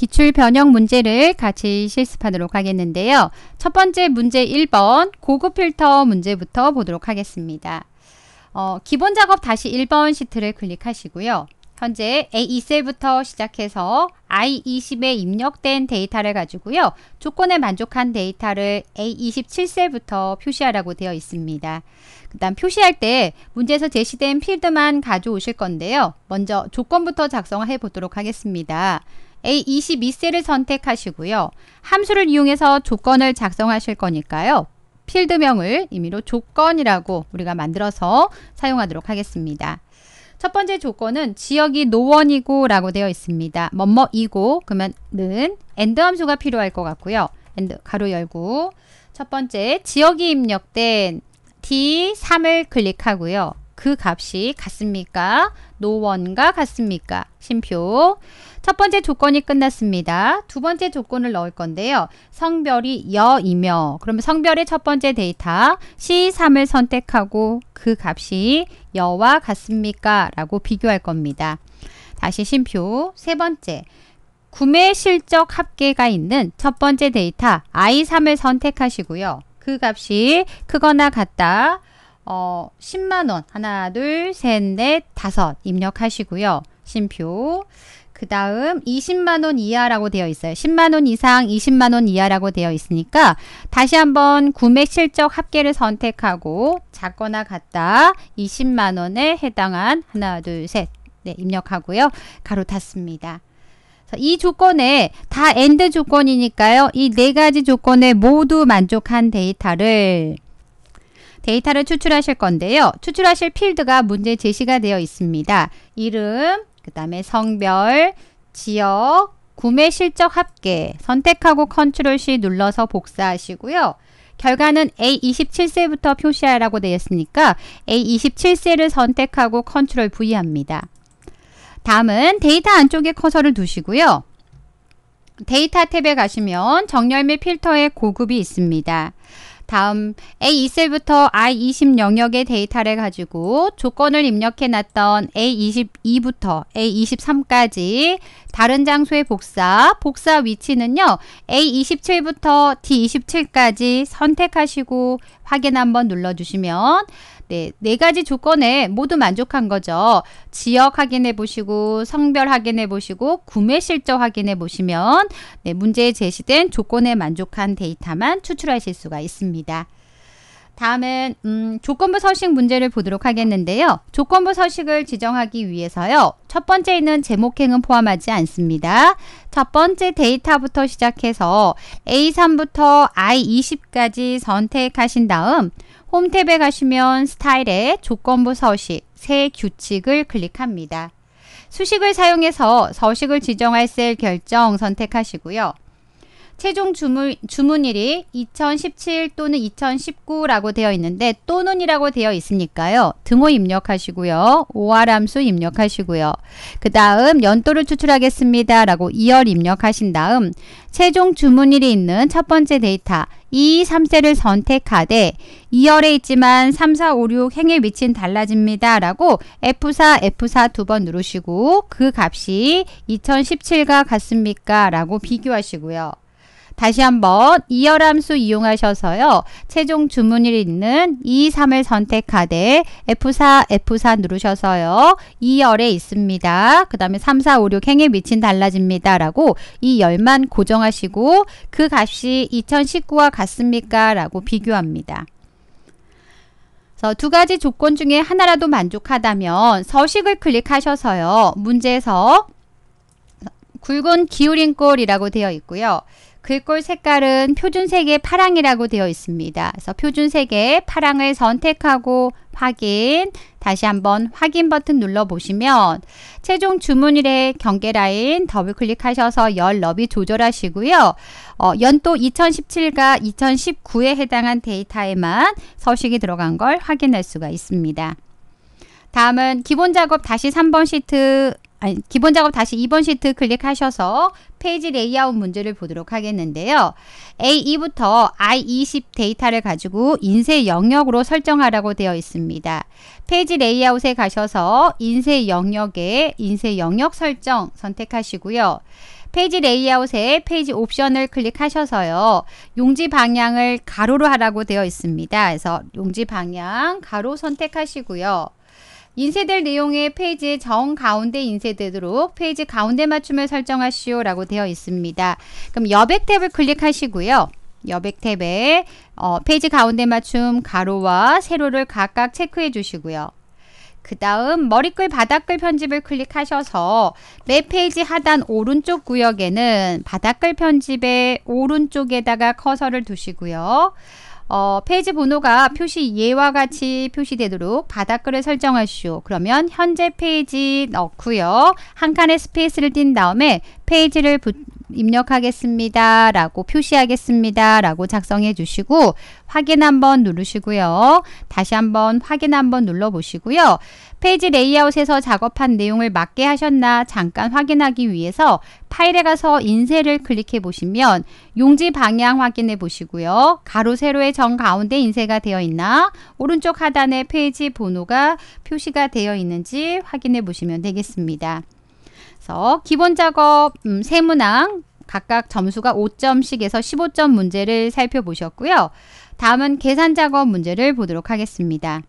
기출 변형 문제를 같이 실습하도록 하겠는데요. 첫 번째 문제 1번 고급 필터 문제부터 보도록 하겠습니다. 어, 기본 작업 다시 1번 시트를 클릭하시고요. 현재 A2셀부터 e 시작해서 I20에 입력된 데이터를 가지고요. 조건에 만족한 데이터를 A27셀부터 표시하라고 되어 있습니다. 그 다음 표시할 때 문제에서 제시된 필드만 가져오실 건데요. 먼저 조건부터 작성해 보도록 하겠습니다. A22셀을 선택하시고요. 함수를 이용해서 조건을 작성하실 거니까요. 필드명을 임의로 조건이라고 우리가 만들어서 사용하도록 하겠습니다. 첫 번째 조건은 지역이 노원이고 라고 되어 있습니다. 뭐뭐이고 그러면 는 엔드 함수가 필요할 것 같고요. 엔드 가로 열고 첫 번째 지역이 입력된 D3을 클릭하고요. 그 값이 같습니까? 노원과 같습니까? 심표. 첫 번째 조건이 끝났습니다. 두 번째 조건을 넣을 건데요. 성별이 여이며 그러면 성별의 첫 번째 데이터 C3을 선택하고 그 값이 여와 같습니까? 라고 비교할 겁니다. 다시 심표. 세 번째. 구매 실적 합계가 있는 첫 번째 데이터 I3을 선택하시고요. 그 값이 크거나 같다. 어, 10만원 하나 둘 셋 넷 다섯 입력하시고요. 심표 그 다음 20만원 이하라고 되어 있어요. 10만원 이상 20만원 이하라고 되어 있으니까 다시 한번 구매 실적 합계를 선택하고 작거나 같다 20만원에 해당한 하나 둘 셋 네, 입력하고요. 가로 탔습니다이 조건에 다 엔드 조건이니까요. 이 네 가지 조건에 모두 만족한 데이터를 데이터를 추출하실 건데요. 추출하실 필드가 문제 제시가 되어 있습니다. 이름, 그 다음에 성별, 지역, 구매 실적 합계 선택하고 컨트롤 C 눌러서 복사하시고요. 결과는 A27세부터 표시하라고 되어 있으니까 A27세를 선택하고 컨트롤 V 합니다. 다음은 데이터 안쪽에 커서를 두시고요. 데이터 탭에 가시면 정렬 및 필터의 고급이 있습니다. 다음 A2셀부터 I20 영역의 데이터를 가지고 조건을 입력해 놨던 A22부터 A23까지 다른 장소의 복사, 복사 위치는요. A27부터 D27까지 선택하시고 확인 한번 눌러주시면 네, 네 가지 조건에 모두 만족한 거죠. 지역 확인해 보시고 성별 확인해 보시고 구매 실적 확인해 보시면 네, 문제에 제시된 조건에 만족한 데이터만 추출하실 수가 있습니다. 다음은 음, 조건부 서식 문제를 보도록 하겠는데요. 조건부 서식을 지정하기 위해서요. 첫번째있는 제목행은 포함하지 않습니다. 첫 번째 데이터부터 시작해서 A3부터 I20까지 선택하신 다음 홈탭에 가시면 스타일의 조건부 서식, 새 규칙을 클릭합니다. 수식을 사용해서 서식을 지정할 셀 결정 선택하시고요. 최종 주문, 주문일이 2017 또는 2019라고 되어 있는데 또는이라고 되어 있으니까요. 등호 입력하시고요. 오아함수 입력하시고요. 그 다음 연도를 추출하겠습니다. 라고 2열 입력하신 다음 최종 주문일이 있는 첫 번째 데이터 2, 3세를 선택하되 2열에 있지만 3, 4, 5, 6 행의 위치는 달라집니다. 라고 F4, F4 두 번 누르시고 그 값이 2017과 같습니까? 라고 비교하시고요. 다시 한번 이열함수 이용하셔서요. 최종 주문일 있는 2, 3을 선택하되 F4, F4 누르셔서요. 2열에 있습니다. 그 다음에 3, 4, 5, 6 행에 미친 달라집니다. 라고 이 열만 고정하시고 그 값이 2019와 같습니까? 라고 비교합니다. 두 가지 조건 중에 하나라도 만족하다면 서식을 클릭하셔서요. 문제에서 굵은 기울임꼴이라고 되어 있고요. 글꼴 색깔은 표준색의 파랑이라고 되어 있습니다. 그래서 표준색의 파랑을 선택하고 확인, 다시 한번 확인 버튼 눌러보시면 최종 주문일의 경계라인 더블 클릭하셔서 열 너비 조절하시고요. 어, 연도 2017과 2019에 해당한 데이터에만 서식이 들어간 걸 확인할 수가 있습니다. 다음은 기본 작업 다시 3번 시트 아니, 기본 작업 다시 2번 시트 클릭하셔서 페이지 레이아웃 문제를 보도록 하겠는데요. A2부터 I20 데이터를 가지고 인쇄 영역으로 설정하라고 되어 있습니다. 페이지 레이아웃에 가셔서 인쇄 영역에 인쇄 영역 설정 선택하시고요. 페이지 레이아웃에 페이지 옵션을 클릭하셔서요. 용지 방향을 가로로 하라고 되어 있습니다. 그래서 용지 방향 가로 선택하시고요. 인쇄될 내용의 페이지의 정 가운데 인쇄되도록 페이지 가운데 맞춤을 설정하시오 라고 되어 있습니다. 그럼 여백 탭을 클릭하시고요. 여백 탭에 어, 페이지 가운데 맞춤 가로와 세로를 각각 체크해 주시고요. 그 다음 머리글 바닥글 편집을 클릭하셔서 매 페이지 하단 오른쪽 구역에는 바닥글 편집의 오른쪽에다가 커서를 두시고요. 어, 페이지 번호가 표시 예와 같이 표시되도록 바닥글을 설정하시오. 그러면 현재 페이지 넣고요. 한 칸의 스페이스를 띈 다음에 페이지를 부, 입력하겠습니다. 라고 표시하겠습니다. 라고 작성해 주시고 확인 한번 누르시고요. 다시 한번 확인 한번 눌러 보시고요. 페이지 레이아웃에서 작업한 내용을 맞게 하셨나 잠깐 확인하기 위해서 파일에 가서 인쇄를 클릭해 보시면 용지 방향 확인해 보시고요. 가로 세로의 정 가운데 인쇄가 되어 있나 오른쪽 하단에 페이지 번호가 표시가 되어 있는지 확인해 보시면 되겠습니다. 그서 기본 작업 음, 세 문항 각각 점수가 5점씩에서 15점 문제를 살펴보셨고요. 다음은 계산 작업 문제를 보도록 하겠습니다.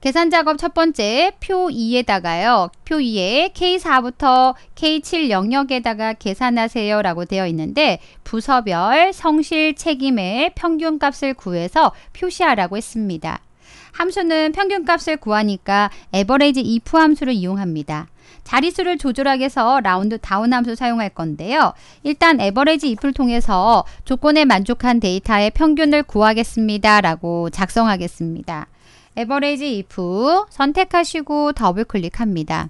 계산 작업 첫 번째 표 2에다가요. 표 2에 K4부터 K7 영역에다가 계산하세요 라고 되어 있는데 부서별 성실 책임의 평균값을 구해서 표시하라고 했습니다. 함수는 평균값을 구하니까 에버레이지 if 함수를 이용합니다. 자릿수를 조절하기 위해서 라운드 다운 함수 사용할 건데요. 일단 에버리지 if를 통해서 조건에 만족한 데이터의 평균을 구하겠습니다. 라고 작성하겠습니다. 에버리지 if 선택하시고 더블 클릭합니다.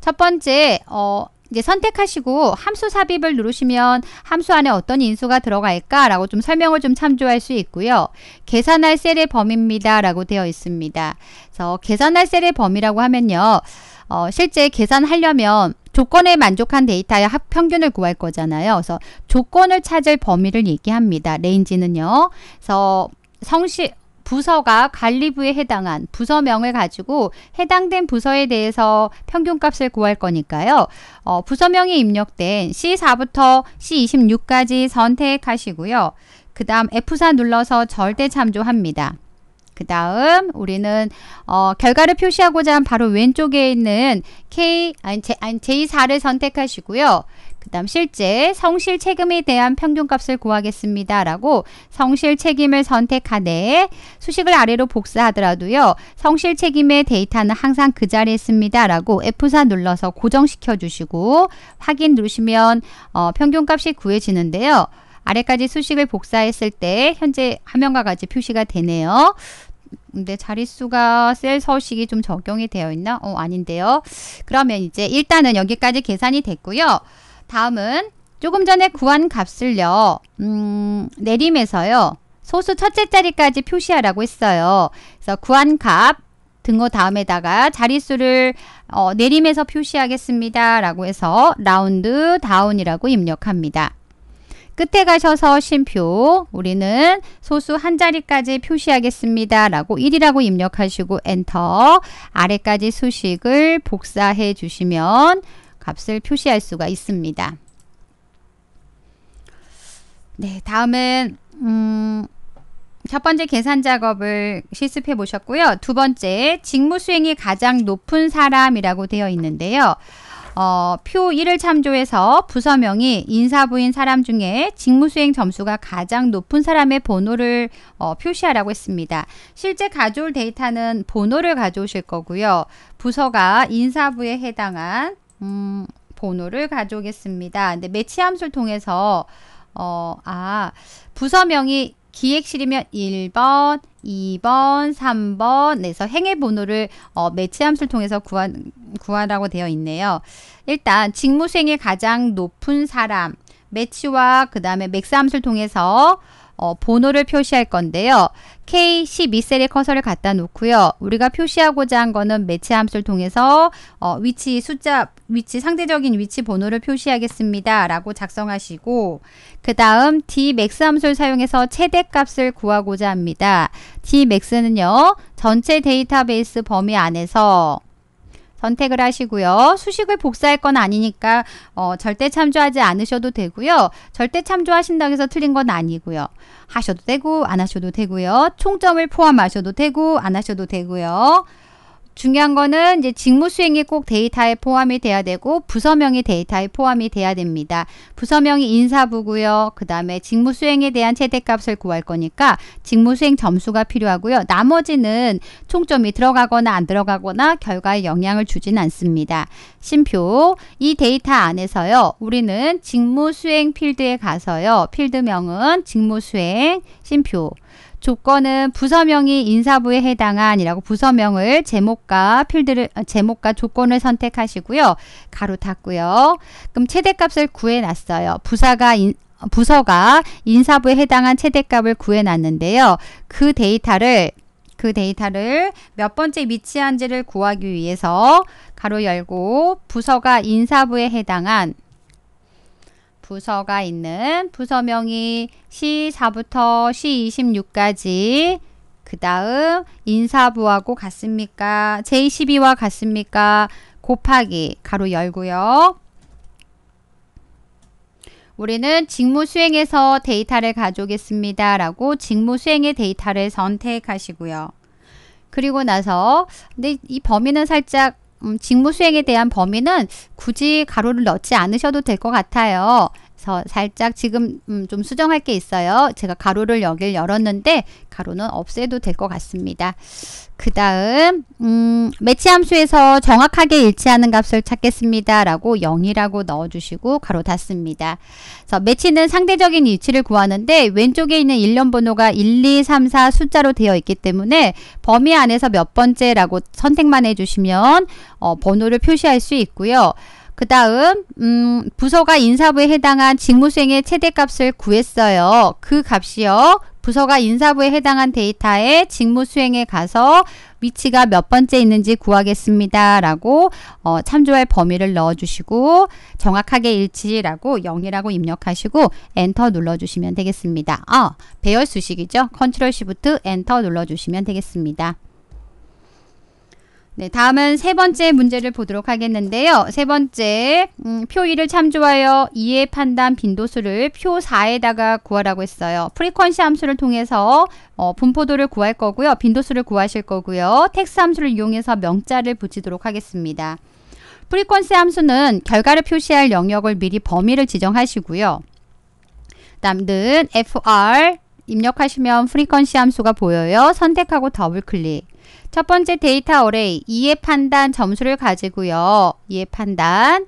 첫 번째 어, 이제 선택하시고 함수 삽입을 누르시면 함수 안에 어떤 인수가 들어갈까 라고 좀 설명을 좀 참조할 수 있고요. 계산할 셀의 범위입니다 라고 되어 있습니다. 그래서 계산할 셀의 범위라고 하면요. 어, 실제 계산하려면 조건에 만족한 데이터의 합평균을 구할 거잖아요. 그래서 조건을 찾을 범위를 얘기합니다. 레인지는요. 그래서 성시 부서가 관리부에 해당한 부서명을 가지고 해당된 부서에 대해서 평균값을 구할 거니까요. 어, 부서명이 입력된 C4부터 C26까지 선택하시고요. 그 다음 F4 눌러서 절대 참조합니다. 그 다음 우리는 어, 결과를 표시하고자 한 바로 왼쪽에 있는 K, 아니, 제, 아니 J4를 선택하시고요. 그 다음 실제 성실 책임에 대한 평균값을 구하겠습니다. 라고 성실 책임을 선택하되 수식을 아래로 복사하더라도요. 성실 책임의 데이터는 항상 그 자리에 있습니다. 라고 F4 눌러서 고정시켜 주시고 확인 누르시면 어, 평균값이 구해지는데요. 아래까지 수식을 복사했을 때 현재 화면과 같이 표시가 되네요. 근데 자릿수가 셀 서식이 좀 적용이 되어 있나? 어, 아닌데요. 그러면 이제 일단은 여기까지 계산이 됐고요. 다음은 조금 전에 구한 값을요. 음, 내림에서요. 소수 첫째 자리까지 표시하라고 했어요. 그래서 구한 값 등호 다음에다가 자릿수를 어, 내림에서 표시하겠습니다. 라고 해서 라운드 다운이라고 입력합니다. 끝에 가셔서 쉼표 우리는 소수 한 자리까지 표시하겠습니다. 라고 1이라고 입력하시고 엔터 아래까지 수식을 복사해 주시면 값을 표시할 수가 있습니다. 네, 다음은 음, 첫 번째 계산 작업을 실습해 보셨고요. 두 번째, 직무 수행이 가장 높은 사람이라고 되어 있는데요. 어, 표 1을 참조해서 부서명이 인사부인 사람 중에 직무수행 점수가 가장 높은 사람의 번호를 어, 표시하라고 했습니다. 실제 가져올 데이터는 번호를 가져오실 거고요. 부서가 인사부에 해당한 음, 번호를 가져오겠습니다. 근데 매치함수를 통해서 어, 아, 부서명이 기획실이면 1번, 2번, 3번에서 행의 번호를 어, 매치함수를 통해서 구하, 구하라고 되어 있네요. 일단 직무수행이 가장 높은 사람 매치와 그 다음에 맥스함수를 통해서 어, 번호를 표시할 건데요. K12셀에 커서를 갖다 놓고요. 우리가 표시하고자 한 거는 매체 함수를 통해서 어, 위치 숫자 위치 상대적인 위치 번호를 표시하겠습니다. 라고 작성하시고 그 다음 dmax 함수를 사용해서 최대값을 구하고자 합니다. dmax는요. 전체 데이터베이스 범위 안에서 선택을 하시고요. 수식을 복사할 건 아니니까 어, 절대 참조하지 않으셔도 되고요. 절대 참조하신다고 해서 틀린 건 아니고요. 하셔도 되고 안 하셔도 되고요. 총점을 포함하셔도 되고 안 하셔도 되고요. 중요한 거는 이제 직무 수행이 꼭 데이터에 포함이 돼야 되고 부서명이 데이터에 포함이 돼야 됩니다. 부서명이 인사부고요. 그 다음에 직무 수행에 대한 최대값을 구할 거니까 직무 수행 점수가 필요하고요. 나머지는 총점이 들어가거나 안 들어가거나 결과에 영향을 주진 않습니다. 심표 이 데이터 안에서요. 우리는 직무 수행 필드에 가서요. 필드명은 직무 수행 심표 조건은 부서명이 인사부에 해당한이라고 부서명을 제목과 필드를 어, 제목과 조건을 선택하시고요. 가로 닫고요. 그럼 최대값을 구해 놨어요. 부사가 인, 어, 부서가 인사부에 해당한 최대값을 구해 놨는데요. 그 데이터를 그 데이터를 몇 번째 위치한지를 구하기 위해서 가로 열고 부서가 인사부에 해당한 부서가 있는 부서명이 C4부터 C26까지 그 다음 인사부하고 같습니까? J12와 같습니까? 곱하기 가로 열고요. 우리는 직무 수행에서 데이터를 가져오겠습니다. 라고 직무 수행의 데이터를 선택하시고요. 그리고 나서 근데 이 범위는 살짝 음, 직무 수행에 대한 범위는 굳이 가로를 넣지 않으셔도 될 것 같아요. 그 살짝 지금 음, 좀 수정할 게 있어요. 제가 가로를 여길 열었는데 가로는 없애도 될 것 같습니다. 그 다음 음, 매치 함수에서 정확하게 일치하는 값을 찾겠습니다. 라고 0이라고 넣어주시고 가로 닫습니다. 그래서 매치는 상대적인 위치를 구하는데 왼쪽에 있는 일련 번호가 1, 2, 3, 4 숫자로 되어 있기 때문에 범위 안에서 몇 번째라고 선택만 해주시면 어, 번호를 표시할 수 있고요. 그 다음 음, 부서가 인사부에 해당한 직무수행의 최대값을 구했어요. 그 값이요. 부서가 인사부에 해당한 데이터에 직무수행에 가서 위치가 몇 번째 있는지 구하겠습니다. 라고 어, 참조할 범위를 넣어주시고 정확하게 일치라고 0이라고 입력하시고 엔터 눌러주시면 되겠습니다. 어, 배열 수식이죠. 컨트롤 시프트 엔터 눌러주시면 되겠습니다. 네, 다음은 세 번째 문제를 보도록 하겠는데요. 세 번째, 음, 표 1을 참조하여 이해 판단 빈도수를 표 4에다가 구하라고 했어요. 프리퀀시 함수를 통해서 어, 분포도를 구할 거고요. 빈도수를 구하실 거고요. 텍스 함수를 이용해서 명자를 붙이도록 하겠습니다. 프리퀀시 함수는 결과를 표시할 영역을 미리 범위를 지정하시고요. 다음은 FR 입력하시면 프리퀀시 함수가 보여요. 선택하고 더블클릭. 첫 번째 데이터 어레이 이해 판단 점수를 가지고요. 이해 판단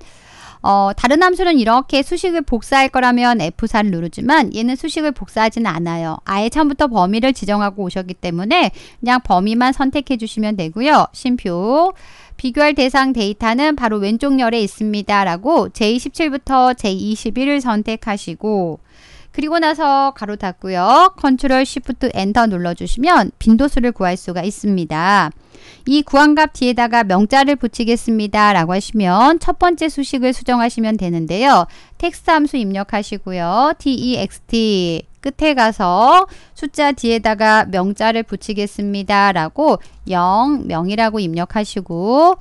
어, 다른 함수는 이렇게 수식을 복사할 거라면 F4를 누르지만 얘는 수식을 복사하지는 않아요. 아예 처음부터 범위를 지정하고 오셨기 때문에 그냥 범위만 선택해 주시면 되고요. 심표 비교할 대상 데이터는 바로 왼쪽 열에 있습니다. 라고 J17부터 J21을 선택하시고 그리고 나서 가로 닫고요. 컨트롤 쉬프트 엔터 눌러주시면 빈도수를 구할 수가 있습니다. 이 구한값 뒤에다가 명자를 붙이겠습니다. 라고 하시면 첫 번째 수식을 수정하시면 되는데요. 텍스트 함수 입력하시고요. text e 끝에 가서 숫자 뒤에다가 명자를 붙이겠습니다. 라고 0, 명이라고 입력하시고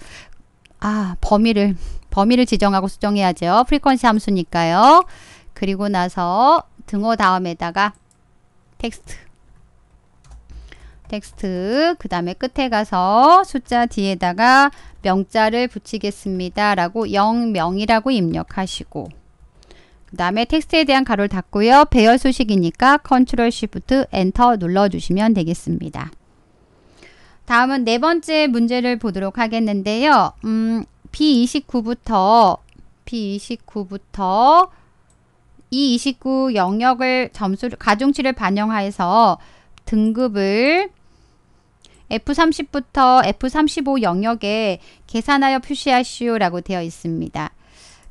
아 범위를 범위를 지정하고 수정해야죠. 프리퀀시 함수니까요. 그리고 나서 등호 다음에다가 텍스트 텍스트 그 다음에 끝에 가서 숫자 뒤에다가 명자를 붙이겠습니다 라고 0명이라고 입력하시고 그 다음에 텍스트에 대한 가로를 닫고요 배열 수식이니까 컨트롤 시프트 엔터 눌러주시면 되겠습니다 다음은 네 번째 문제를 보도록 하겠는데요 음, B29부터 B29부터 이29 영역을 점수를 가중치를 반영하여서 등급을 F30부터 F35 영역에 계산하여 표시하시오라고 되어 있습니다.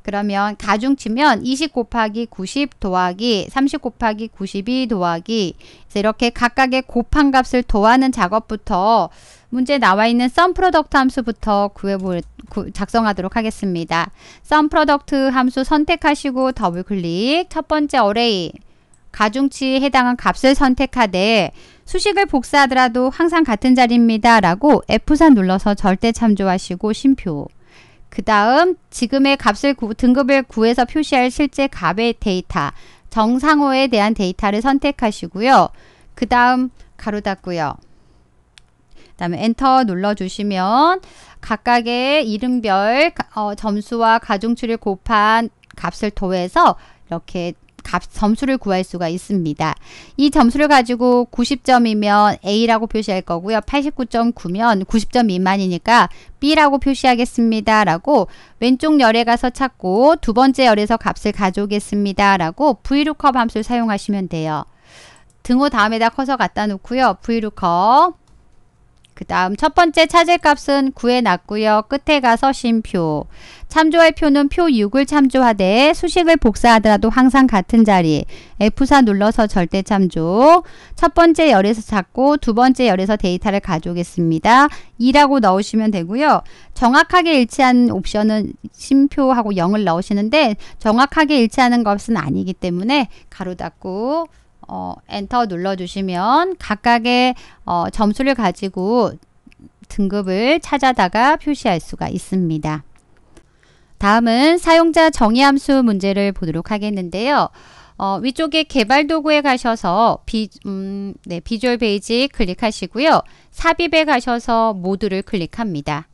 그러면 가중치면 20 곱하기 90 더하기 30 곱하기 92 더하기 이렇게 각각의 곱한 값을 더하는 작업부터 문제에 나와 있는 sum product 함수부터 구해볼, 구, 작성하도록 하겠습니다. sum product 함수 선택하시고 더블 클릭 첫 번째 어레이 가중치에 해당한 값을 선택하되 수식을 복사하더라도 항상 같은 자리입니다. 라고 F4 눌러서 절대 참조하시고 심표 그 다음 지금의 값을 구, 등급을 구해서 표시할 실제 값의 데이터 정상호에 대한 데이터를 선택하시고요. 그 다음 가로 닫고요. 그다음에 엔터 눌러주시면 각각의 이름별 어, 점수와 가중치를 곱한 값을 더해서 이렇게 값, 점수를 구할 수가 있습니다. 이 점수를 가지고 90점이면 A라고 표시할 거고요. 89.9면 90점 미만이니까 B라고 표시하겠습니다. 라고 왼쪽 열에 가서 찾고 두 번째 열에서 값을 가져오겠습니다. 라고 VLOOKUP 함수를 사용하시면 돼요. 등호 다음에다 커서 갖다 놓고요. VLOOKUP 그 다음 첫 번째 찾을 값은 구에났고요 끝에 가서 심표. 참조할 표는 표 6을 참조하되 수식을 복사하더라도 항상 같은 자리. F4 눌러서 절대 참조. 첫 번째 열에서 찾고 두 번째 열에서 데이터를 가져오겠습니다. 2라고 넣으시면 되고요. 정확하게 일치한 옵션은 심표하고 0을 넣으시는데 정확하게 일치하는 것은 아니기 때문에 가로 닫고 어, 엔터 눌러주시면 각각의 어, 점수를 가지고 등급을 찾아다가 표시할 수가 있습니다. 다음은 사용자 정의 함수 문제를 보도록 하겠는데요. 어, 위쪽에 개발 도구에 가셔서 비, 음, 네, 비주얼 베이직 클릭하시고요. 삽입에 가셔서 모드를 클릭합니다.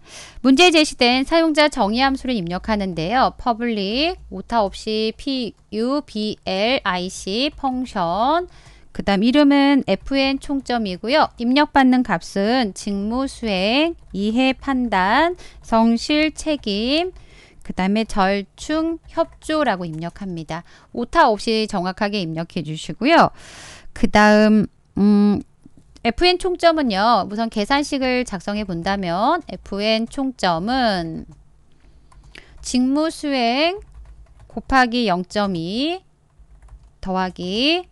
문제에 제시된 사용자 정의 함수를 입력하는데요. public 오타 없이 public 펑션 그 다음 이름은 fn 총점이고요. 입력받는 값은 직무수행, 이해판단, 성실책임, 그 다음에 절충, 협조라고 입력합니다. 오타 없이 정확하게 입력해 주시고요. 그 다음 음, FN 총점은요. 우선 계산식을 작성해 본다면 FN 총점은 직무수행 곱하기 0.2 더하기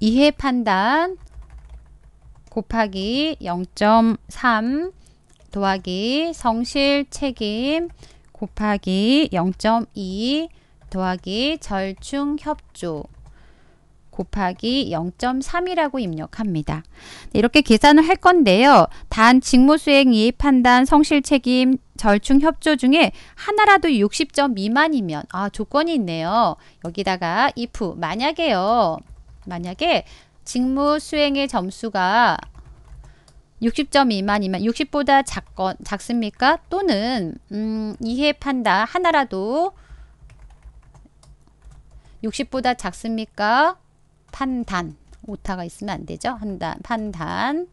이해 판단 곱하기 0.3 더하기 성실 책임 곱하기 0.2 더하기 절충 협조 곱하기 0.3이라고 입력합니다. 네, 이렇게 계산을 할 건데요. 단 직무수행 이입 판단 성실 책임 절충 협조 중에 하나라도 60점 미만이면 아 조건이 있네요. 여기다가 if 만약에요. 만약에 직무 수행의 점수가 60점 미만이면 60보다 작건 작습니까? 또는 음, 이해 판단 하나라도 60보다 작습니까? 판단 오타가 있으면 안 되죠. 판단 판단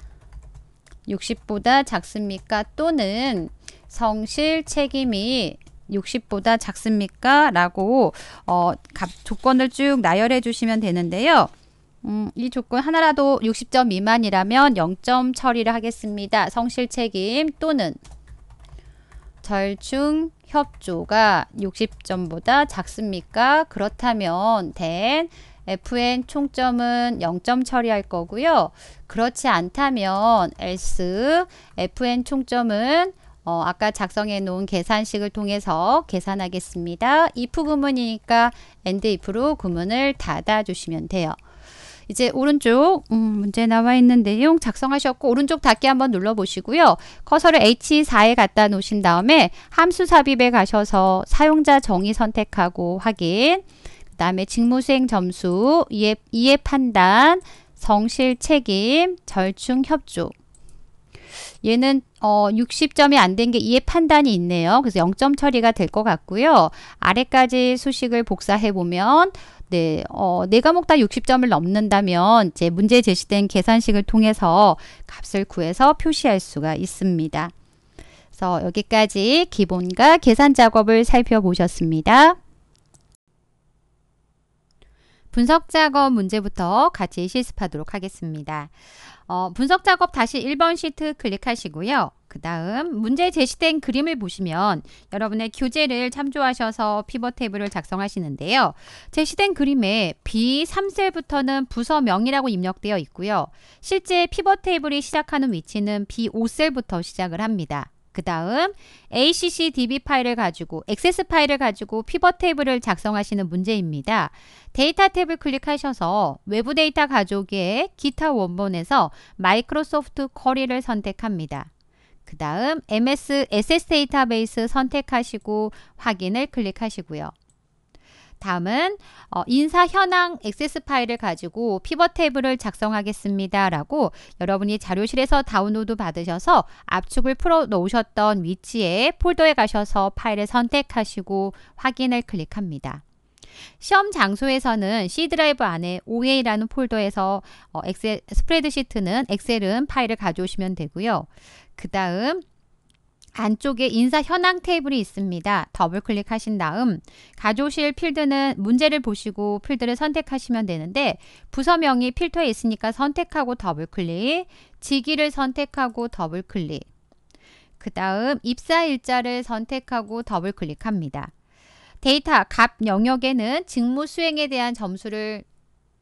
60보다 작습니까? 또는 성실 책임이 60보다 작습니까? 라고 어, 조건을 쭉 나열해 주시면 되는데요. 음, 이 조건 하나라도 60점 미만이라면 0점 처리를 하겠습니다. 성실 책임 또는 절충 협조가 60점보다 작습니까? 그렇다면 된 FN 총점은 0점 처리할 거고요. 그렇지 않다면 else FN 총점은 어, 아까 작성해 놓은 계산식을 통해서 계산하겠습니다. if 구문이니까 and if로 구문을 닫아 주시면 돼요. 이제 오른쪽 음, 문제 나와 있는 내용 작성하셨고 오른쪽 닫기 한번 눌러 보시고요. 커서를 H4에 갖다 놓으신 다음에 함수 삽입에 가셔서 사용자 정의 선택하고 확인 다음에 직무수행 점수, 이해, 이해 판단, 성실 책임, 절충 협조. 얘는 어 60점이 안 된 게 이해 판단이 있네요. 그래서 0점 처리가 될 것 같고요. 아래까지 수식을 복사해 보면 네, 어, 네 과목 다 60점을 넘는다면 이제 문제 제시된 계산식을 통해서 값을 구해서 표시할 수가 있습니다. 그래서 여기까지 기본과 계산 작업을 살펴보셨습니다. 분석 작업 문제부터 같이 실습하도록 하겠습니다. 어, 분석 작업 다시 1번 시트 클릭하시고요. 그 다음 문제 제시된 그림을 보시면 여러분의 교재를 참조하셔서 피벗 테이블을 작성하시는데요. 제시된 그림에 B3셀부터는 부서명이라고 입력되어 있고요. 실제 피벗 테이블이 시작하는 위치는 B5셀부터 시작을 합니다. 그 다음 ACCDB 파일을 가지고 액세스 파일을 가지고 피벗 테이블을 작성하시는 문제입니다. 데이터 탭을 클릭하셔서 외부 데이터 가져오 기타 원본에서 마이크로소프트 쿼리를 선택합니다. 그 다음 MS SS 데이터베이스 선택하시고 확인을 클릭하시고요. 다음은 어, 인사 현황 액세스 파일을 가지고 피벗 테이블을 작성하겠습니다. 라고 여러분이 자료실에서 다운로드 받으셔서 압축을 풀어 놓으셨던 위치에 폴더에 가셔서 파일을 선택하시고 확인을 클릭합니다. 시험 장소에서는 C 드라이브 안에 OA라는 폴더에서 어, 엑셀 스프레드시트는 엑셀은 파일을 가져오시면 되고요. 그 다음 안쪽에 인사 현황 테이블이 있습니다. 더블 클릭하신 다음 가져오실 필드는 문제를 보시고 필드를 선택하시면 되는데 부서명이 필터에 있으니까 선택하고 더블 클릭, 직위를 선택하고 더블 클릭, 그 다음 입사 일자를 선택하고 더블 클릭합니다. 데이터 값 영역에는 직무 수행에 대한 점수를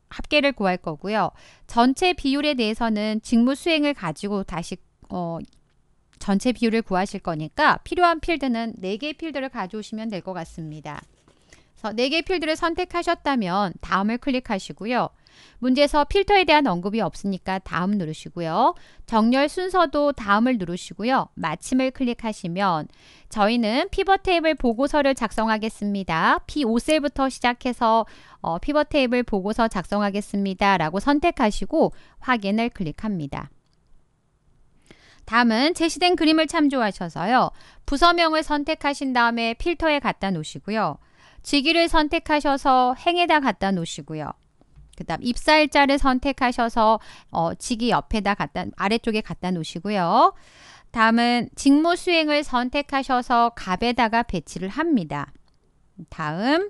합계를 구할 거고요. 전체 비율에 대해서는 직무 수행을 가지고 다시 어, 전체 비율을 구하실 거니까 필요한 필드는 4개의 필드를 가져오시면 될 것 같습니다. 4개의 필드를 선택하셨다면 다음을 클릭하시고요. 문제에서 필터에 대한 언급이 없으니까 다음 누르시고요. 정렬 순서도 다음을 누르시고요. 마침을 클릭하시면 저희는 피벗 테이블 보고서를 작성하겠습니다. P5셀부터 시작해서 어, 피벗 테이블 보고서 작성하겠습니다. 라고 선택하시고 확인을 클릭합니다. 다음은 제시된 그림을 참조하셔서요. 부서명을 선택하신 다음에 필터에 갖다 놓으시고요. 직위를 선택하셔서 행에다 갖다 놓으시고요. 그 다음 입사일자를 선택하셔서 어, 직위 옆에다 갖다 아래쪽에 갖다 놓으시고요. 다음은 직무 수행을 선택하셔서 갑에다가 배치를 합니다. 다음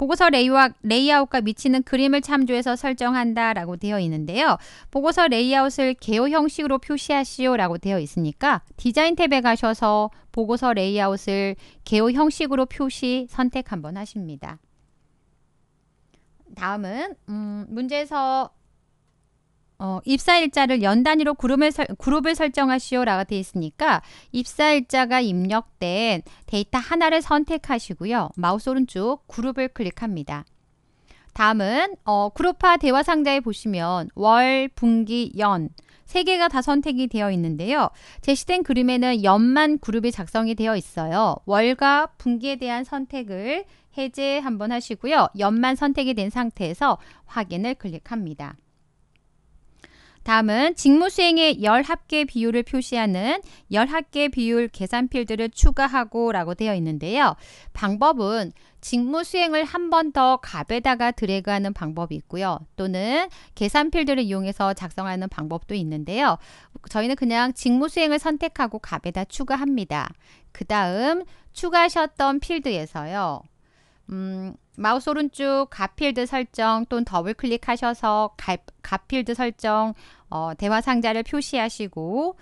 보고서 레이아웃, 과 미치는 그림을 참조해서 설정한다라고 되어 있는데요. 보고서 레이아웃을 개요 형식으로 표시하시오라고 되어 있으니까 디자인 탭에 가셔서 보고서 레이아웃을 개요 형식으로 표시 선택 한번 하십니다. 다음은 음, 문제에서 어, 입사 일자를 연 단위로 그룹을, 설, 그룹을 설정하시오라고 되어 있으니까 입사 일자가 입력된 데이터 하나를 선택하시고요. 마우스 오른쪽 그룹을 클릭합니다. 다음은 어, 그룹화 대화 상자에 보시면 월, 분기, 연 세 개가 다 선택이 되어 있는데요. 제시된 그림에는 연만 그룹이 작성이 되어 있어요. 월과 분기에 대한 선택을 해제 한번 하시고요. 연만 선택이 된 상태에서 확인을 클릭합니다. 다음은 직무수행의 열 합계 비율을 표시하는 열 합계 비율 계산 필드를 추가하고 라고 되어 있는데요. 방법은 직무 수행을 한 번 더갑에다가 드래그하는 방법이 있고요. 또는 계산 필드를 이용해서 작성하는 방법도 있는데요. 저희는 그냥 직무 수행을 선택하고 갑에다 추가합니다. 그 다음 추가하셨던 필드에서요. 음, 마우스 오른쪽 가필드 설정 또는 더블 클릭하셔서 가, 가필드 설정 어, 대화 상자를 표시하시고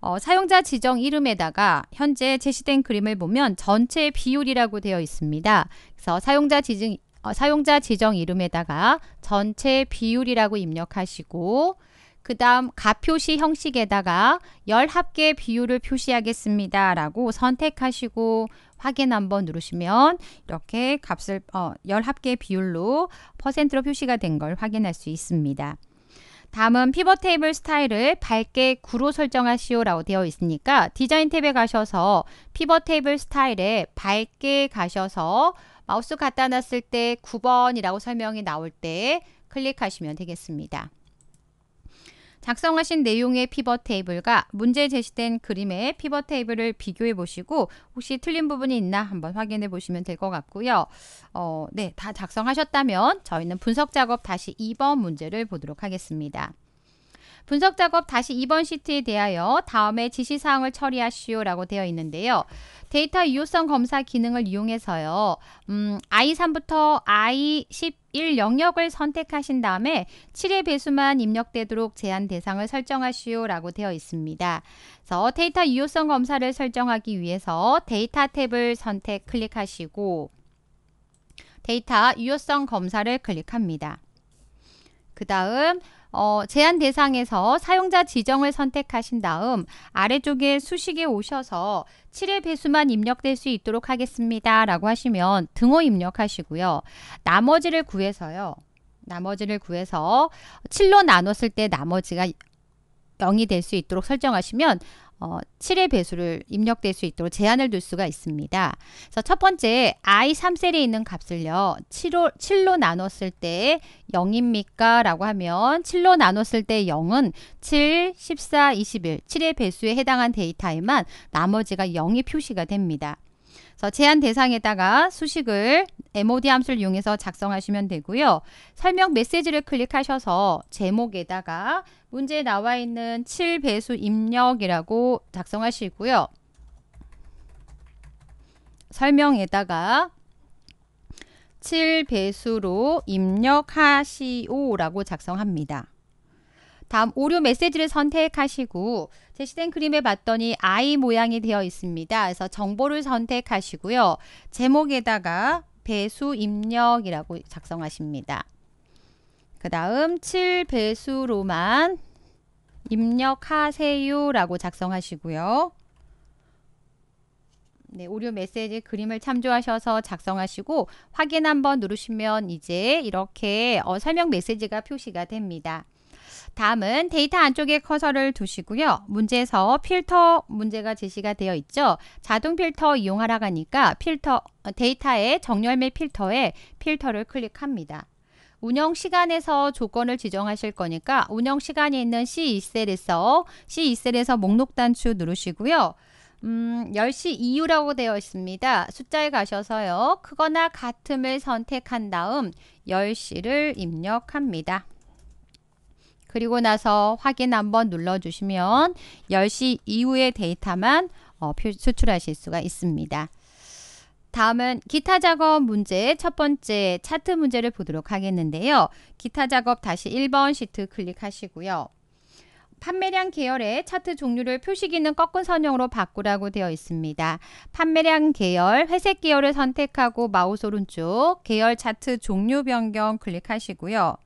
어, 사용자 지정 이름에다가 현재 제시된 그림을 보면 전체 비율이라고 되어 있습니다. 그래서 사용자 지정, 어, 사용자 지정 이름에다가 전체 비율이라고 입력하시고 그 다음 가표시 형식에다가 열 합계 비율을 표시하겠습니다. 라고 선택하시고 확인 한번 누르시면 이렇게 값을 어, 열 합계 비율로 퍼센트로 표시가 된 걸 확인할 수 있습니다. 다음은 피벗 테이블 스타일을 밝게 9로 설정하시오 라고 되어 있으니까 디자인 탭에 가셔서 피벗 테이블 스타일에 밝게 가셔서 마우스 갖다 놨을 때 9번이라고 설명이 나올 때 클릭하시면 되겠습니다. 작성하신 내용의 피벗 테이블과 문제 에 제시된 그림의 피벗 테이블을 비교해 보시고 혹시 틀린 부분이 있나 한번 확인해 보시면 될 것 같고요. 어, 네, 다 작성하셨다면 저희는 분석 작업 다시 2번 문제를 보도록 하겠습니다. 분석 작업 다시 2번 시트에 대하여 다음에 지시사항을 처리하시오라고 되어 있는데요. 데이터 유효성 검사 기능을 이용해서요. 음, i3부터 i10 1 영역을 선택하신 다음에 7의 배수만 입력되도록 제한 대상을 설정하시오 라고 되어 있습니다. 그래서 데이터 유효성 검사를 설정하기 위해서 데이터 탭을 선택 클릭하시고 데이터 유효성 검사를 클릭합니다. 그 다음 어, 제한 대상에서 사용자 지정을 선택하신 다음 아래쪽에 수식에 오셔서 7의 배수만 입력될 수 있도록 하겠습니다. 라고 하시면 등호 입력하시고요. 나머지를 구해서요. 나머지를 구해서 7로 나눴을 때 나머지가 0이 될 수 있도록 설정하시면 어, 7의 배수를 입력될 수 있도록 제한을 둘 수가 있습니다. 그래서 첫 번째 I3셀에 있는 값을요. 7로, 7로 나눴을 때 0입니까? 라고 하면 7로 나눴을 때 0은 7, 14, 21, 7의 배수에 해당한 데이터에만 나머지가 0이 표시가 됩니다. 그래서 제한 대상에다가 수식을 MOD 함수를 이용해서 작성하시면 되고요. 설명 메시지를 클릭하셔서 제목에다가 문제에 나와 있는 7배수 입력이라고 작성하시고요. 설명에다가 7배수로 입력하시오라고 작성합니다. 다음 오류 메시지를 선택하시고 제시된 그림에 봤더니 아이 모양이 되어 있습니다. 그래서 정보를 선택하시고요. 제목에다가 배수 입력이라고 작성하십니다. 그 다음 7배수로만 입력하세요 라고 작성하시고요. 네, 오류 메시지 그림을 참조하셔서 작성하시고 확인 한번 누르시면 이제 이렇게 어, 설명 메시지가 표시가 됩니다. 다음은 데이터 안쪽에 커서를 두시고요. 문제에서 필터 문제가 제시가 되어 있죠. 자동 필터 이용하라고 하니까 필터 어, 데이터의 정렬매 필터에 필터를 클릭합니다. 운영 시간에서 조건을 지정하실 거니까 운영 시간이 있는 C2셀에서 C2셀에서 목록 단추 누르시고요. 음, 10시 이후라고 되어 있습니다. 숫자에 가셔서요. 크거나 같음을 선택한 다음 10시를 입력합니다. 그리고 나서 확인 한번 눌러주시면 10시 이후의 데이터만 어, 수출하실 수가 있습니다. 다음은 기타 작업 문제 첫 번째 차트 문제를 보도록 하겠는데요. 기타 작업 다시 1번 시트 클릭하시고요. 판매량 계열의 차트 종류를 표시기는 꺾은 선형으로 바꾸라고 되어 있습니다. 판매량 계열, 회색 계열을 선택하고 마우스 오른쪽 계열 차트 종류 변경 클릭하시고요.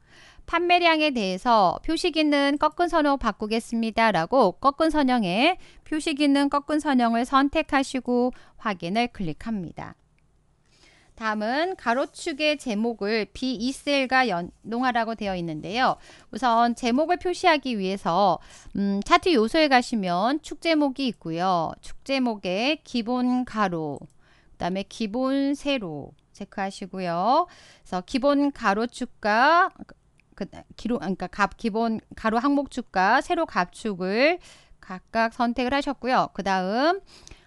판매량에 대해서 표시기는 꺾은 선으로 바꾸겠습니다. 라고 꺾은 선형에 표시기는 꺾은 선형을 선택하시고 확인을 클릭합니다. 다음은 가로축의 제목을 B2셀과 연동하라고 되어 있는데요. 우선 제목을 표시하기 위해서 음, 차트 요소에 가시면 축 제목이 있고요. 축 제목에 기본 가로, 그 다음에 기본 세로 체크하시고요. 그래서 기본 가로축과 그 기로 아, 그러니까 값 기본 가로 항목 축과 세로 값축을 각각 선택을 하셨고요. 그 다음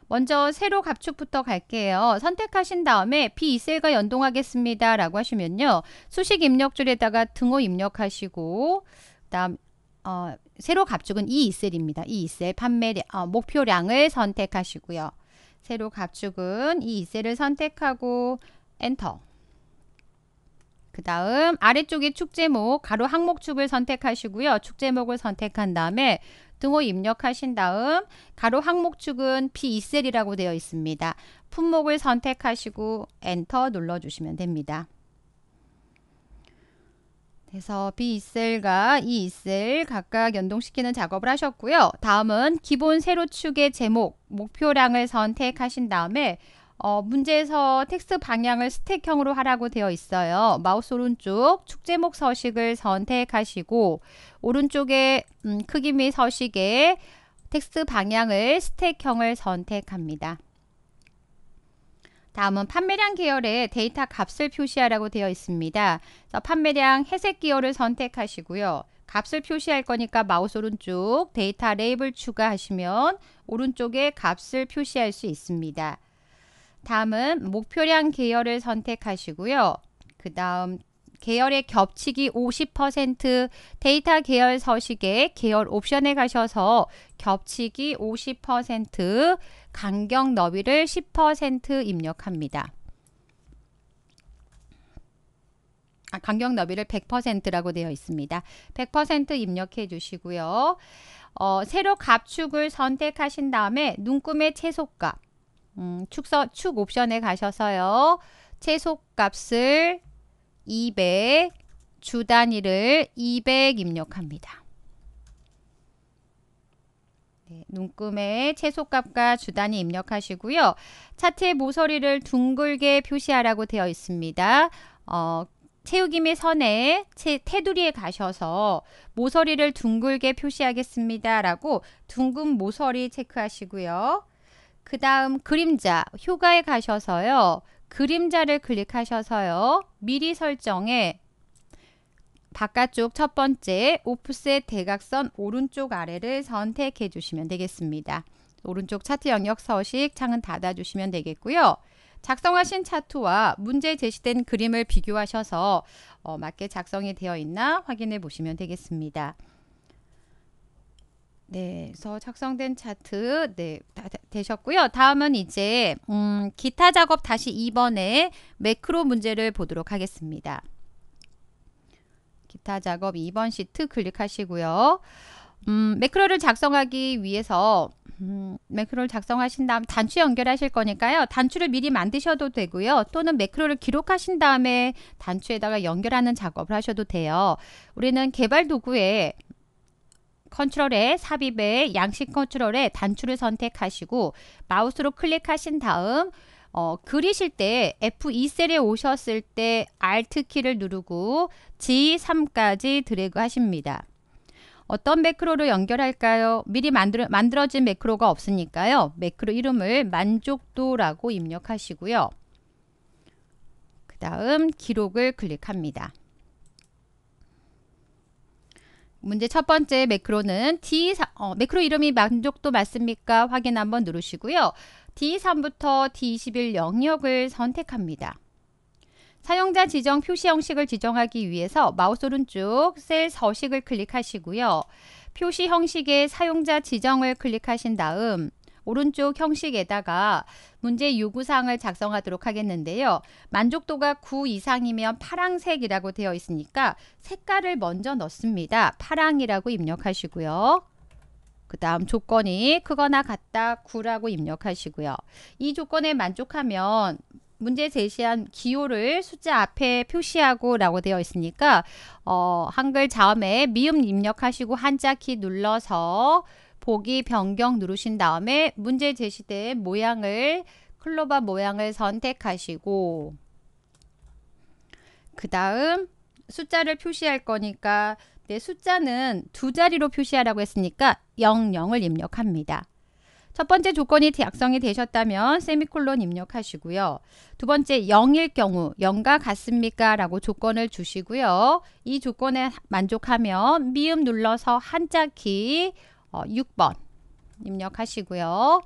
먼저 세로 값축부터 갈게요. 선택하신 다음에 B2셀과 연동하겠습니다. 라고 하시면요. 수식 입력줄에다가 등호 입력하시고 그 다음 어, 세로 값축은 E2셀입니다. E2셀 판매 어, 목표량을 선택하시고요. 세로 값축은 E2셀을 선택하고 엔터 그 다음 아래쪽에 축제목 가로 항목축을 선택하시고요. 축제목을 선택한 다음에 등호 입력하신 다음 가로 항목축은 B2셀이라고 되어 있습니다. 품목을 선택하시고 엔터 눌러주시면 됩니다. 그래서 B2셀과 E2셀 각각 연동시키는 작업을 하셨고요. 다음은 기본 세로축의 제목, 목표량을 선택하신 다음에 어, 문제에서 텍스트 방향을 스택형으로 하라고 되어 있어요. 마우스 오른쪽 축제목 서식을 선택하시고 오른쪽에 음, 크기 및 서식에 텍스트 방향을 스택형을 선택합니다. 다음은 판매량 계열에 데이터 값을 표시하라고 되어 있습니다. 판매량 회색 기호를 선택하시고요. 값을 표시할 거니까 마우스 오른쪽 데이터 레이블 추가하시면 오른쪽에 값을 표시할 수 있습니다. 다음은 목표량 계열을 선택하시고요. 그 다음 계열의 겹치기 50% 데이터 계열 서식의 계열 옵션에 가셔서 겹치기 50% 간격 너비를 10% 입력합니다. 아, 간격 너비를 100%라고 되어 있습니다. 100% 입력해 주시고요. 어, 세로 갑축을 선택하신 다음에 눈금의 최소값 음, 축서, 축 옵션에 가셔서요. 최소값을 200, 주 단위를 200 입력합니다. 네, 눈금에 최소값과 주단위 입력하시고요. 차트의 모서리를 둥글게 표시하라고 되어 있습니다. 어, 채우기 및 선에 채, 테두리에 가셔서 모서리를 둥글게 표시하겠습니다. 라고 둥근 모서리 체크하시고요. 그 다음 그림자 효과에 가셔서요. 그림자를 클릭하셔서요. 미리 설정에 바깥쪽 첫 번째 오프셋 대각선 오른쪽 아래를 선택해 주시면 되겠습니다. 오른쪽 차트 영역 서식 창은 닫아 주시면 되겠고요. 작성하신 차트와 문제 제시된 그림을 비교하셔서 어, 맞게 작성이 되어 있나 확인해 보시면 되겠습니다. 네, 그래서 작성된 차트 네, 다, 되셨고요. 다음은 이제 음, 기타 작업 다시 2번에 매크로 문제를 보도록 하겠습니다. 기타 작업 2번 시트 클릭하시고요. 음, 매크로를 작성하기 위해서 음, 매크로를 작성하신 다음 단추 연결하실 거니까요. 단추를 미리 만드셔도 되고요. 또는 매크로를 기록하신 다음에 단추에다가 연결하는 작업을 하셔도 돼요. 우리는 개발 도구에 컨트롤의 삽입에 양식 컨트롤의 단추를 선택하시고 마우스로 클릭하신 다음 어, 그리실 때 F2셀에 e 오셨을 때 Alt 키를 누르고 G3까지 드래그 하십니다. 어떤 매크로로 연결할까요? 미리 만들 만들어진 매크로가 없으니까요. 매크로 이름을 만족도라고 입력하시고요. 그 다음 기록을 클릭합니다. 문제 첫 번째 매크로는 D, 어, 매크로 이름이 만족도 맞습니까? 확인 한번 누르시고요. D3부터 D21 영역을 선택합니다. 사용자 지정 표시 형식을 지정하기 위해서 마우스 오른쪽 셀 서식을 클릭하시고요. 표시 형식의 사용자 지정을 클릭하신 다음 오른쪽 형식에다가 문제 요구사항을 작성하도록 하겠는데요. 만족도가 9 이상이면 파랑색이라고 되어 있으니까 색깔을 먼저 넣습니다. 파랑이라고 입력하시고요. 그 다음 조건이 크거나 같다 9라고 입력하시고요. 이 조건에 만족하면 문제 제시한 기호를 숫자 앞에 표시하고 라고 되어 있으니까 어, 한글 자음에 미음 입력하시고 한자 키 눌러서 보기 변경 누르신 다음에 문제 제시된 모양을 클로바 모양을 선택하시고 그 다음 숫자를 표시할 거니까 내 네, 숫자는 두 자리로 표시하라고 했으니까 00을 입력합니다. 첫 번째 조건이 약성이 되셨다면 세미콜론 입력하시고요. 두 번째 0일 경우 0과 같습니까? 라고 조건을 주시고요. 이 조건에 만족하면 미음 눌러서 한자 키 어, 6번 입력하시고요.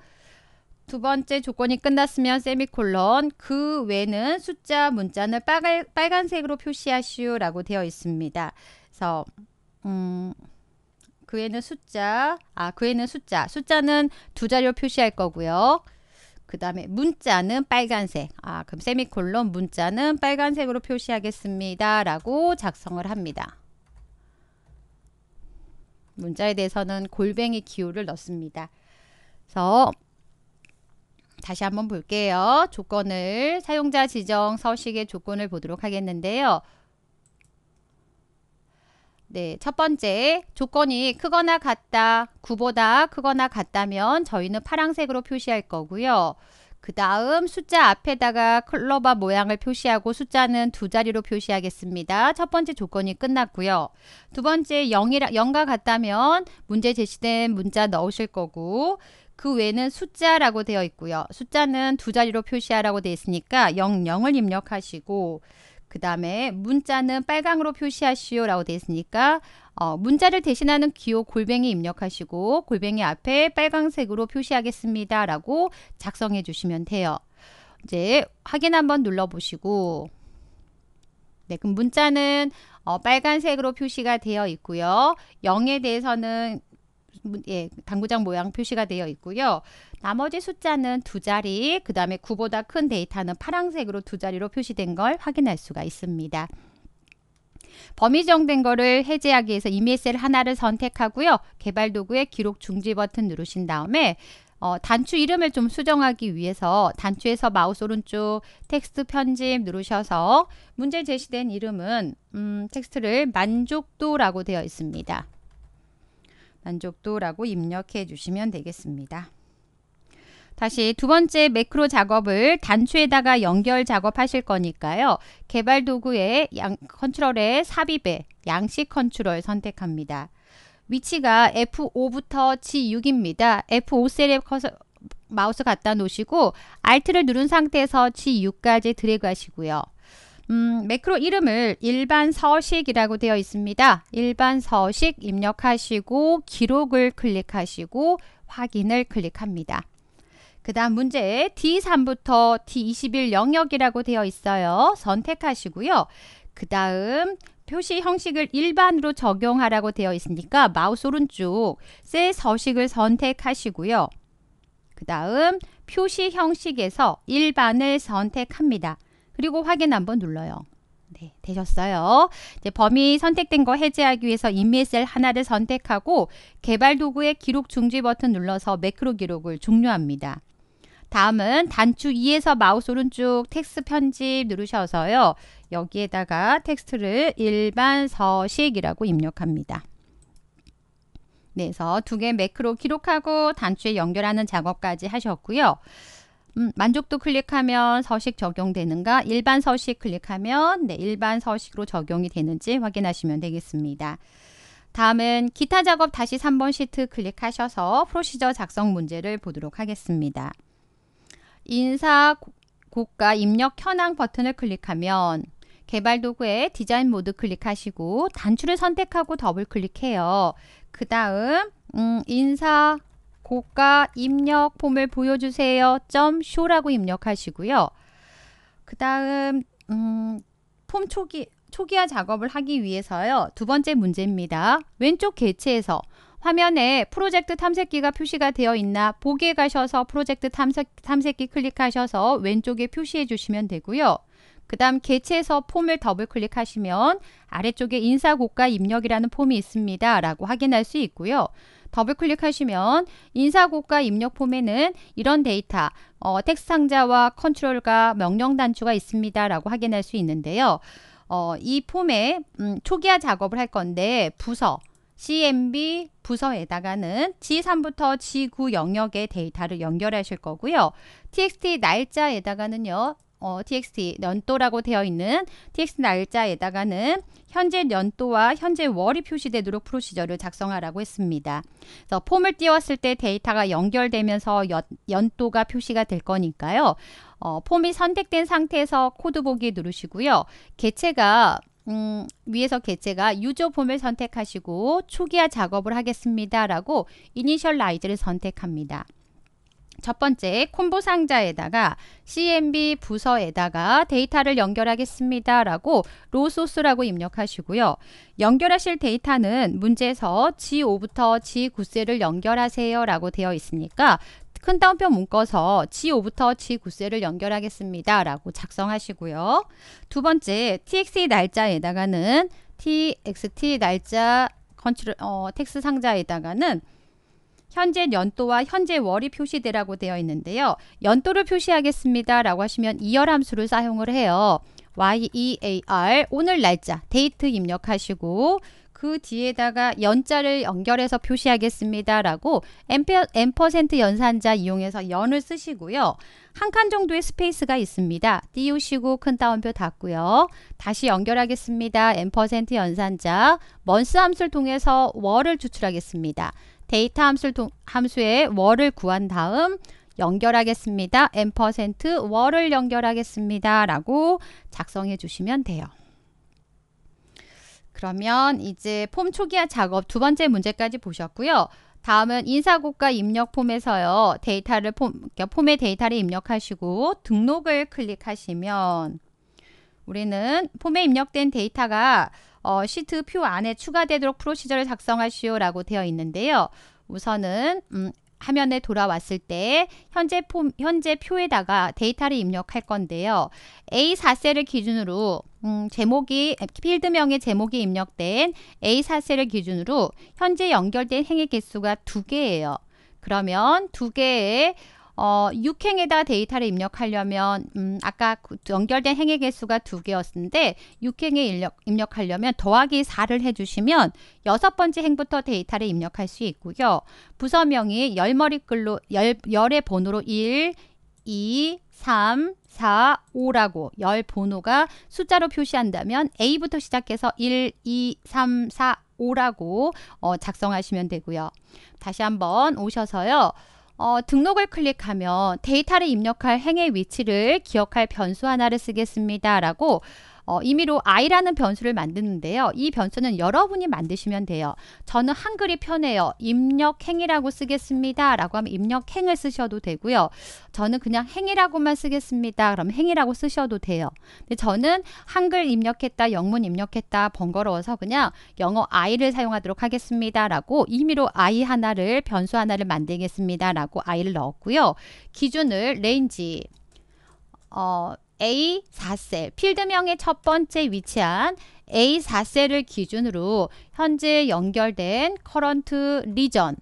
두 번째 조건이 끝났으면 세미콜론 그 외는 숫자 문자는 빨간, 빨간색으로 표시하시오 라고 되어 있습니다. 그래서 음, 그 외는 숫자 아 그 외는 숫자 숫자는 두자료 표시할 거고요. 그 다음에 문자는 빨간색 아 그럼 세미콜론 문자는 빨간색으로 표시하겠습니다 라고 작성을 합니다. 문자에 대해서는 골뱅이 기호를 넣습니다. 그래서 다시 한번 볼게요. 조건을 사용자 지정 서식의 조건을 보도록 하겠는데요. 네, 첫 번째 조건이 크거나 같다, 9보다 크거나 같다면 저희는 파란색으로 표시할 거고요. 그 다음 숫자 앞에다가 클로바 모양을 표시하고 숫자는 두 자리로 표시하겠습니다. 첫 번째 조건이 끝났고요. 두 번째 0이라, 0과 같다면 문제 제시된 문자 넣으실 거고 그 외에는 숫자라고 되어 있고요. 숫자는 두 자리로 표시하라고 되어 있으니까 0, 0을 입력하시고 그 다음에 문자는 빨강으로 표시하시오 라고 되어 있으니까 어, 문자를 대신하는 기호 골뱅이 입력하시고 골뱅이 앞에 빨강색으로 표시하겠습니다. 라고 작성해 주시면 돼요. 이제 확인 한번 눌러보시고 네, 그럼 문자는 어, 빨간색으로 표시가 되어 있고요. 0에 대해서는 예, 당구장 모양 표시가 되어 있고요. 나머지 숫자는 두 자리, 그 다음에 9보다 큰 데이터는 파란색으로 두 자리로 표시된 걸 확인할 수가 있습니다. 범위 정된 거를 해제하기 위해서 이 m s l 하나를 선택하고요. 개발 도구의 기록 중지 버튼 누르신 다음에 어, 단추 이름을 좀 수정하기 위해서 단추에서 마우스 오른쪽 텍스트 편집 누르셔서 문제 제시된 이름은 음, 텍스트를 만족도라고 되어 있습니다. 만족도라고 입력해 주시면 되겠습니다. 다시 두 번째 매크로 작업을 단추에다가 연결 작업하실 거니까요. 개발 도구의 양, 컨트롤에 삽입에 양식 컨트롤 선택합니다. 위치가 F5부터 G6입니다. F5 셀에 커서 마우스 갖다 놓으시고 Alt를 누른 상태에서 G6까지 드래그 하시고요. 음, 매크로 이름을 일반 서식이라고 되어 있습니다. 일반 서식 입력하시고 기록을 클릭하시고 확인을 클릭합니다. 그 다음 문제 D3부터 D21 영역이라고 되어 있어요. 선택하시고요. 그 다음 표시 형식을 일반으로 적용하라고 되어 있으니까 마우스 오른쪽 셀 서식을 선택하시고요. 그 다음 표시 형식에서 일반을 선택합니다. 그리고 확인 한번 눌러요. 네, 되셨어요. 이제 범위 선택된 거 해제하기 위해서 인미 셀 하나를 선택하고 개발 도구의 기록 중지 버튼 눌러서 매크로 기록을 종료합니다. 다음은 단축 2에서 마우스 오른쪽 텍스트 편집 누르셔서요. 여기에다가 텍스트를 일반 서식이라고 입력합니다. 네, 그래서 두 개 매크로 기록하고 단추에 연결하는 작업까지 하셨고요. 음, 만족도 클릭하면 서식 적용되는가 일반 서식 클릭하면 네, 일반 서식으로 적용이 되는지 확인하시면 되겠습니다. 다음은 기타 작업 다시 3번 시트 클릭하셔서 프로시저 작성 문제를 보도록 하겠습니다. 인사 고가 입력 현황 버튼을 클릭하면 개발 도구에 디자인 모드 클릭하시고 단추를 선택하고 더블 클릭해요. 그 다음 음, 인사 고가 입력 폼을 보여주세요. 점 쇼라고 입력하시고요. 그 다음 음, 폼 초기 초기화 작업을 하기 위해서요. 두 번째 문제입니다. 왼쪽 개체에서 화면에 프로젝트 탐색기가 표시가 되어 있나 보기에 가셔서 프로젝트 탐색, 탐색기 클릭하셔서 왼쪽에 표시해 주시면 되고요. 그 다음 개체에서 폼을 더블 클릭하시면 아래쪽에 인사고가 입력이라는 폼이 있습니다. 라고 확인할 수 있고요. 더블 클릭하시면 인사고가 입력 폼에는 이런 데이터 어, 텍스트 상자와 컨트롤과 명령 단추가 있습니다. 라고 확인할 수 있는데요. 어, 이 폼에 음, 초기화 작업을 할 건데 부서 CMB 부서에다가는 G3부터 G9 영역의 데이터를 연결하실 거고요. TXT 날짜에다가는요. 어, TXT 연도라고 되어 있는 TXT 날짜에다가는 현재 연도와 현재 월이 표시되도록 프로시저를 작성하라고 했습니다. 그래서 폼을 띄웠을 때 데이터가 연결되면서 연, 연도가 표시가 될 거니까요. 어, 폼이 선택된 상태에서 코드 보기 누르시고요. 개체가 음, 위에서 개체가 유저 폼을 선택하시고 초기화 작업을 하겠습니다. 라고 이니셜 라이즈를 선택합니다. 첫 번째 콤보 상자에다가 CMB 부서에다가 데이터를 연결하겠습니다. 라고 로소스라고 입력하시고요. 연결하실 데이터는 문제에서 G5부터 G9셀을 연결하세요. 라고 되어 있으니까 큰 따옴표 묶어서 G5부터 G9셀을 연결하겠습니다. 라고 작성하시고요. 두 번째, TXT e 날짜에다가는 TXT 날짜 컨트롤, 어, 텍스 상자에다가는 현재 연도와 현재 월이 표시되라고 되어 있는데요. 연도를 표시하겠습니다. 라고 하시면 이열 함수를 사용을 해요. YEAR 오늘 날짜 데이트 입력하시고 그 뒤에다가 연자를 연결해서 표시하겠습니다라고 n% 연산자 이용해서 연을 쓰시고요. 한 칸 정도의 스페이스가 있습니다. 띄우시고 큰 따옴표 닫고요. 다시 연결하겠습니다. n% 연산자 먼스 함수를 통해서 월을 추출하겠습니다. 데이터 함수를 통, 함수에 월을 구한 다음 연결하겠습니다. n% 월을 연결하겠습니다. 라고 작성해 주시면 돼요. 그러면 이제 폼 초기화 작업 두 번째 문제까지 보셨고요. 다음은 인사고가 입력 폼에서요. 데이터를 폼, 그러니까 폼에 데이터를 입력하시고 등록을 클릭하시면 우리는 폼에 입력된 데이터가 어, 시트 표 안에 추가되도록 프로시저를 작성하시오 라고 되어 있는데요. 우선은 음, 화면에 돌아왔을 때 현재, 폼, 현재 표에다가 데이터를 입력할 건데요. A4셀을 기준으로 음, 제목이 필드명의 제목이 입력된 a 4셀를 기준으로 현재 연결된 행의 개수가 두개예요 그러면 두개의 어, 6행에다 데이터를 입력하려면 음, 아까 그 연결된 행의 개수가 두개였는데 6행에 입력, 입력하려면 더하기 4를 해주시면 여섯 번째 행부터 데이터를 입력할 수 있고요. 부서명이 열머리글로 열, 열의 번호로 1, 2, 3, 4, 5라고 열 번호가 숫자로 표시한다면 A부터 시작해서 1, 2, 3, 4, 5라고 어, 작성하시면 되고요. 다시 한번 오셔서요. 어, 등록을 클릭하면 데이터를 입력할 행의 위치를 기억할 변수 하나를 쓰겠습니다. 라고 어, 임의로 i라는 변수를 만드는데요. 이 변수는 여러분이 만드시면 돼요. 저는 한글이 편해요. 입력행이라고 쓰겠습니다. 라고 하면 입력행을 쓰셔도 되고요. 저는 그냥 행이라고만 쓰겠습니다. 그럼 행이라고 쓰셔도 돼요. 근데 저는 한글 입력했다, 영문 입력했다 번거로워서 그냥 영어 i를 사용하도록 하겠습니다. 라고 임의로 i 하나를 변수 하나를 만들겠습니다. 라고 i를 넣었고요. 기준을 r 레인지 어, A4셀, 필드명의 첫 번째 위치한 A4셀을 기준으로 현재 연결된 커런트 리전,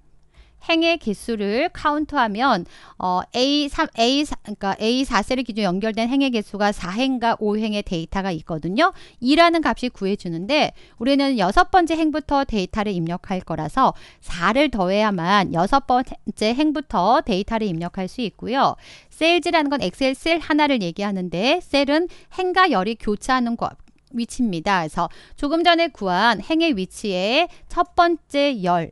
행의 개수를 카운트하면 어, A3, A4, 그러니까 A4셀을 기준 연결된 행의 개수가 4행과 5행의 데이터가 있거든요. 2라는 값이 구해주는데 우리는 여섯 번째 행부터 데이터를 입력할 거라서 4를 더해야만 여섯 번째 행부터 데이터를 입력할 수 있고요. 셀즈라는 건 엑셀 셀 하나를 얘기하는데 셀은 행과 열이 교차하는 곳 위치입니다. 그래서 조금 전에 구한 행의 위치에 첫 번째 열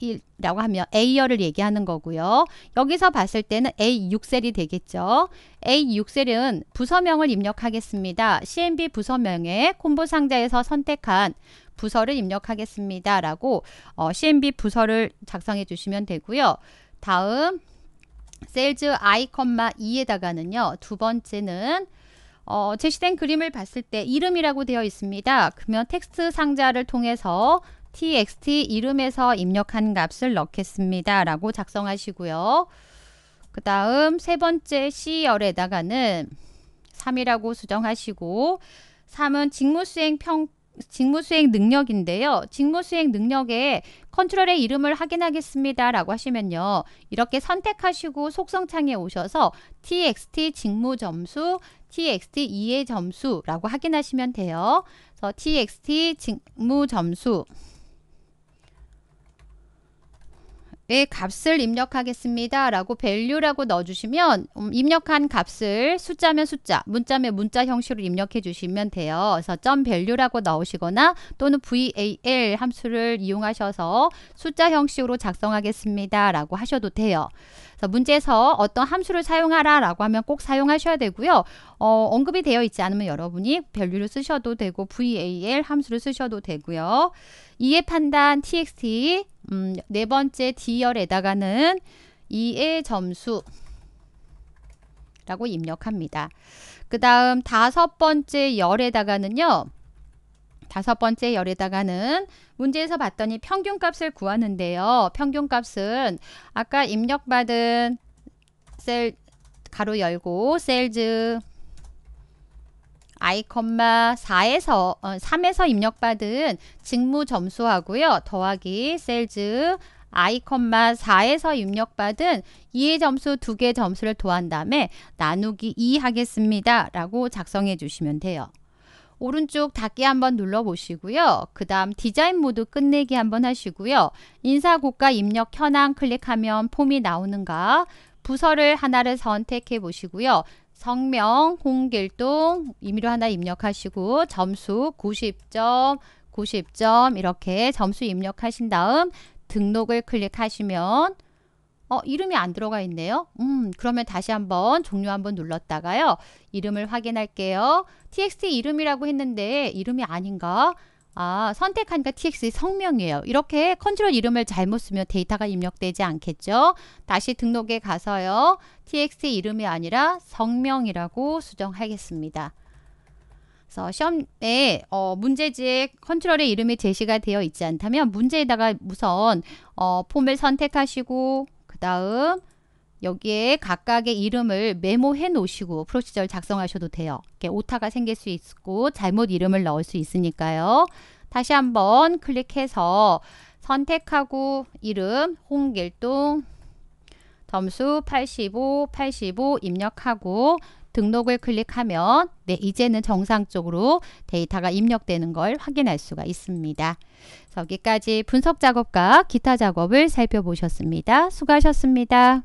이라고 하면 A열을 얘기하는 거고요. 여기서 봤을 때는 A6셀이 되겠죠. A6셀은 부서명을 입력하겠습니다. CMB 부서명에 콤보 상자에서 선택한 부서를 입력하겠습니다. 라고 어, CMB 부서를 작성해 주시면 되고요. 다음 셀즈 i, 2에다가는요. 두 번째는 어, 제시된 그림을 봤을 때 이름이라고 되어 있습니다. 그러면 텍스트 상자를 통해서 txt 이름에서 입력한 값을 넣겠습니다. 라고 작성하시고요. 그 다음 세 번째 C열에다가는 3이라고 수정하시고 3은 직무수행 평 직무 수행 능력인데요. 직무 수행 능력에 컨트롤의 이름을 확인하겠습니다. 라고 하시면요. 이렇게 선택하시고 속성창에 오셔서 txt 직무 점수, txt 이해 점수라고 확인하시면 돼요. 그래서 txt 직무 점수 의 네, 값을 입력하겠습니다. 라고 value라고 넣어주시면 음, 입력한 값을 숫자면 숫자, 문자면 문자 형식으로 입력해 주시면 돼요. 그래서 value라고 넣으시거나 또는 val 함수를 이용하셔서 숫자 형식으로 작성하겠습니다. 라고 하셔도 돼요. 그래서 문제에서 어떤 함수를 사용하라 라고 하면 꼭 사용하셔야 되고요. 어, 언급이 되어 있지 않으면 여러분이 밸류를 쓰셔도 되고 val 함수를 쓰셔도 되고요. 이의 판단 txt 음, 네 번째 d열에다가는 이의 점수 라고 입력합니다. 그 다음 다섯 번째 열에다가는요. 다섯 번째 열에다가는 문제에서 봤더니 평균값을 구하는데요. 평균값은 아까 입력받은 셀 가로 열고 셀즈 아이컴마 4에서 어, 3에서 입력받은 직무 점수하고요. 더하기 셀즈 아이컴마 4에서 입력받은 이해 점수 두 개 점수를 더한 다음에 나누기 2 하겠습니다. 라고 작성해 주시면 돼요. 오른쪽 닫기 한번 눌러보시고요. 그 다음 디자인 모드 끝내기 한번 하시고요. 인사고가 입력 현황 클릭하면 폼이 나오는가 부서를 하나를 선택해 보시고요. 성명, 홍길동 임의로 하나 입력하시고 점수 90점, 90점 이렇게 점수 입력하신 다음 등록을 클릭하시면 어, 이름이 안 들어가 있네요. 음, 그러면 다시 한번 종료 한번 눌렀다가요. 이름을 확인할게요. txt 이름이라고 했는데 이름이 아닌가? 아, 선택하니까 txt 성명이에요. 이렇게 컨트롤 이름을 잘못 쓰면 데이터가 입력되지 않겠죠? 다시 등록에 가서요. txt 이름이 아니라 성명이라고 수정하겠습니다. 그래서 시험에 어, 문제지에 컨트롤의 이름이 제시가 되어 있지 않다면 문제에다가 우선 어, 폼을 선택하시고 그 다음 여기에 각각의 이름을 메모해 놓으시고 프로시저를 작성하셔도 돼요. 이렇게 오타가 생길 수 있고 잘못 이름을 넣을 수 있으니까요. 다시 한번 클릭해서 선택하고 이름 홍길동 점수 85, 85 입력하고 등록을 클릭하면 네, 이제는 정상적으로 데이터가 입력되는 걸 확인할 수가 있습니다. 여기까지 분석 작업과 기타 작업을 살펴보셨습니다. 수고하셨습니다.